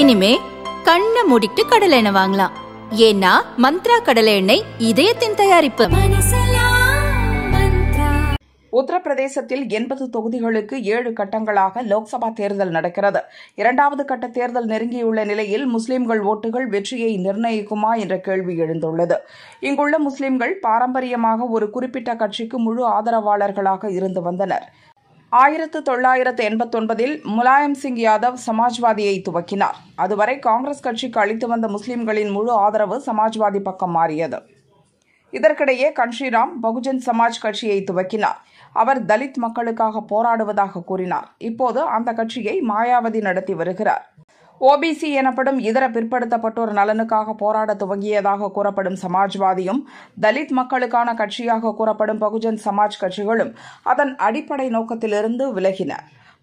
இனிமே கண்ணை மூடிட்டு கடலை எண்ணெய் வாங்கலாம் ஏன்னா மந்த்ரா கடலை எண்ணெய் இதயத்தின் தயாரிப்பு உத்தரப்பிரதேசத்தில் எண்பது தொகுதிகளுக்கு ஏழு கட்டங்களாக லோக்சபா தேர்தல் நடக்கிறது இரண்டாவது கட்ட தேர்தல் நெருங்கியுள்ள நிலையில் முஸ்லிம்கள் ஓட்டுகள் வெற்றியை நிர்ணயிக்குமா என்ற கேள்வி எழுந்துள்ளது இங்குள்ள முஸ்லிம்கள் பாரம்பரியமாக ஒரு குறிப்பிட்ட கட்சிக்கு முழு ஆதரவாளர்களாக இருந்து வந்தனர் ஆயிரத்து தொள்ளாயிரத்து எண்பத்தொன்பதில் முலாயம் சிங் யாதவ் சமாஜ்வாதியை துவக்கினார் அதுவரை காங்கிரஸ் கட்சிக்கு அளித்து வந்த முஸ்லிம்களின் முழு ஆதரவு சமாஜ்வாதி பக்கம் மாறியது இதற்கிடையே கன்ஷிராம் பகுஜன் சமாஜ் கட்சியை துவக்கினார் அவர் தலித் மக்களுக்காக போராடுவதாக கூறினார் இப்போது அந்த கட்சியை மாயாவதி நடத்தி வருகிறார் ஓபிசி எனப்படும் இதர பிற்படுத்தப்பட்டோர் நலனுக்காக போராட துவங்கியதாக கூறப்படும் சமாஜ்வாதியும் தலித் மக்களுக்கான கட்சியாக கூறப்படும் பகுஜன் சமாஜ் கட்சிகளும் அதன் அடிப்படை நோக்கத்திலிருந்து விலகின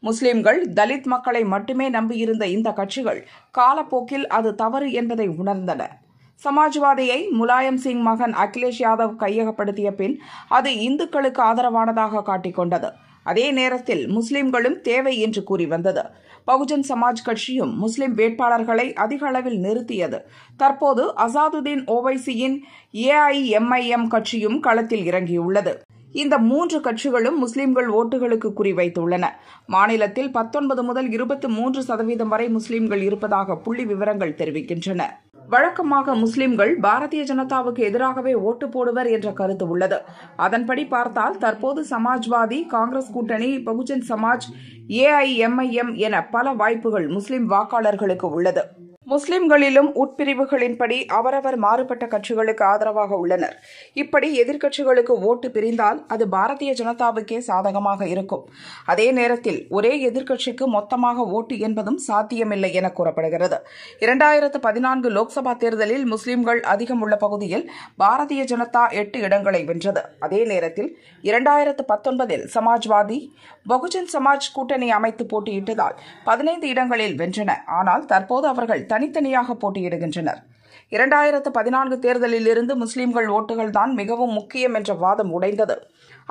முஸ்லிம்கள் தலித் மக்களை மட்டுமே நம்பியிருந்த இந்த கட்சிகள் காலப்போக்கில் அது தவறு என்பதை உணர்ந்தன சமாஜ்வாதியை முலாயம் சிங் மகன் அகிலேஷ் யாதவ் கையகப்படுத்திய பின் அது இந்துக்களுக்கு ஆதரவானதாக காட்டிக்கொண்டது அதே நேரத்தில் முஸ்லிம்களும் தேவை என்று கூறி வந்தது பகுஜன் சமாஜ் கட்சியும் முஸ்லிம் வேட்பாளர்களை அதிக அளவில் நிறுத்தியது தற்போது அசாதுதீன் ஓவைசியின் ஏஐஎம்ஐஎம் கட்சியும் களத்தில் இறங்கியுள்ளது இந்த மூன்று கட்சிகளும் முஸ்லிம்கள் ஓட்டுகளுக்கு குறிவைத்துள்ளன மாநிலத்தில் பத்தொன்பது முதல் இருபத்தி மூன்று சதவீதம் வரை முஸ்லிம்கள் இருப்பதாக புள்ளி விவரங்கள் தெரிவிக்கின்றன வழக்கமாக முஸ்லிம்கள் பாரதிய ஜனதாவுக்கு எதிராகவே ஓட்டு போடுவர் என்ற கருத்து உள்ளது அதன்படி பார்த்தால் தற்போது சமாஜ்வாதி காங்கிரஸ் கூட்டணி பகுஜன் சமாஜ் ஏஐஎம்ஐஎம் என பல வாய்ப்புகள் முஸ்லிம் வாக்காளர்களுக்கு உள்ளது முஸ்லிம்களிலும் உட்பிரிவுகளின்படி அவரவர் மாறுபட்ட கட்சிகளுக்கு ஆதரவாக உள்ளனர் இப்படி எதிர்க்கட்சிகளுக்கு ஓட்டு பிரிந்தால் அது பாரதிய ஜனதாவுக்கே சாதகமாக இருக்கும் அதே நேரத்தில் ஒரே எதிர்க்கட்சிக்கு மொத்தமாக ஓட்டு என்பதும் சாத்தியமில்லை என கூறப்படுகிறது இரண்டாயிரத்து பதினான்கு லோக்சபா தேர்தலில் முஸ்லிம்கள் அதிகம் உள்ள பகுதியில் பாரதிய ஜனதா எட்டு இடங்களை வென்றது அதே நேரத்தில் இரண்டாயிரத்து பத்தொன்பதில் சமாஜ்வாதி பகுஜன் சமாஜ் கூட்டணி அமைத்து போட்டியிட்டதால் பதினைந்து இடங்களில் வென்றன ஆனால் தற்போது அவர்கள் தனித்தனியாக போட்டியிடுகின்றனர் இரண்டாயிரத்து பதினான்கு தேர்தலில் இருந்து முஸ்லிம்கள் ஓட்டுகள் தான் மிகவும் முக்கியம் என்ற வாதம் உடைந்தது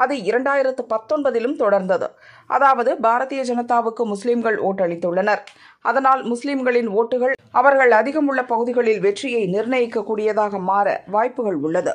அது இரண்டாயிரத்து பத்தொன்பதிலும் தொடர்ந்தது அதாவது பாரதிய ஜனதாவுக்கு முஸ்லிம்கள் ஓட்டளித்துள்ளனர் அதனால் முஸ்லிம்களின் ஓட்டுகள் அவர்கள் அதிகம் உள்ள பகுதிகளில் வெற்றியை நிர்ணயிக்கக்கூடியதாக மாற வாய்ப்புகள் உள்ளது